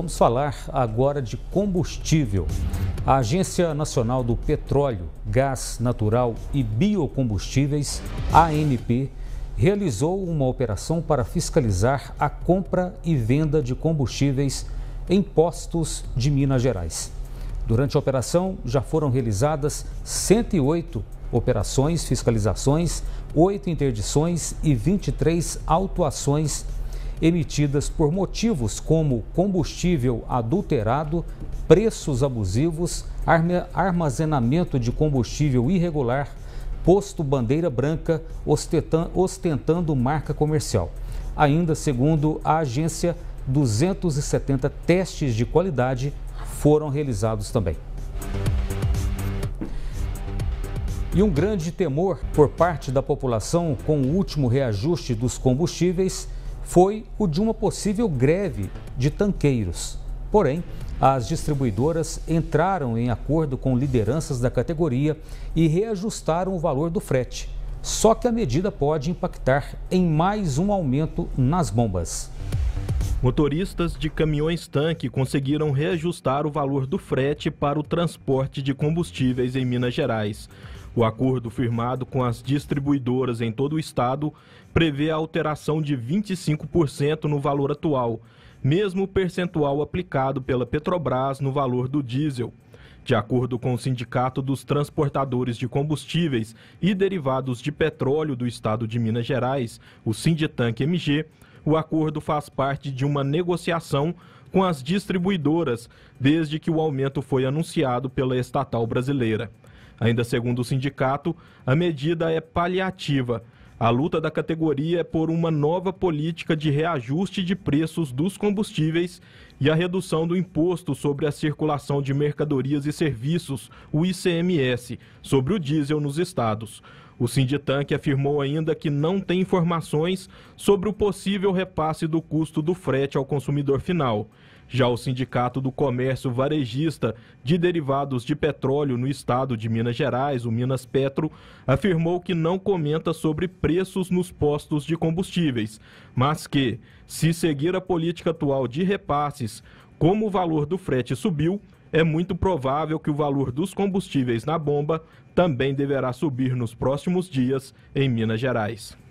Vamos falar agora de combustível. A Agência Nacional do Petróleo, Gás Natural e Biocombustíveis, ANP, realizou uma operação para fiscalizar a compra e venda de combustíveis em postos de Minas Gerais. Durante a operação, já foram realizadas 108 operações, fiscalizações, 8 interdições e 23 autuações emitidas por motivos como combustível adulterado, preços abusivos, armazenamento de combustível irregular, posto bandeira branca ostentando marca comercial. Ainda segundo a agência, 270 testes de qualidade foram realizados também. E um grande temor por parte da população com o último reajuste dos combustíveis foi o de uma possível greve de tanqueiros. Porém, as distribuidoras entraram em acordo com lideranças da categoria e reajustaram o valor do frete. Só que a medida pode impactar em mais um aumento nas bombas. Motoristas de caminhões-tanque conseguiram reajustar o valor do frete para o transporte de combustíveis em Minas Gerais. O acordo firmado com as distribuidoras em todo o estado prevê a alteração de 25% no valor atual, mesmo percentual aplicado pela Petrobras no valor do diesel. De acordo com o Sindicato dos Transportadores de Combustíveis e Derivados de Petróleo do Estado de Minas Gerais, o Sinditanque MG, o acordo faz parte de uma negociação com as distribuidoras, desde que o aumento foi anunciado pela estatal brasileira. Ainda segundo o sindicato, a medida é paliativa a luta da categoria é por uma nova política de reajuste de preços dos combustíveis e a redução do imposto sobre a circulação de mercadorias e serviços, o ICMS, sobre o diesel nos estados. O Sinditank afirmou ainda que não tem informações sobre o possível repasse do custo do frete ao consumidor final. Já o Sindicato do Comércio Varejista de Derivados de Petróleo no estado de Minas Gerais, o Minas Petro, afirmou que não comenta sobre preços nos postos de combustíveis, mas que, se seguir a política atual de repasses, como o valor do frete subiu, é muito provável que o valor dos combustíveis na bomba também deverá subir nos próximos dias em Minas Gerais.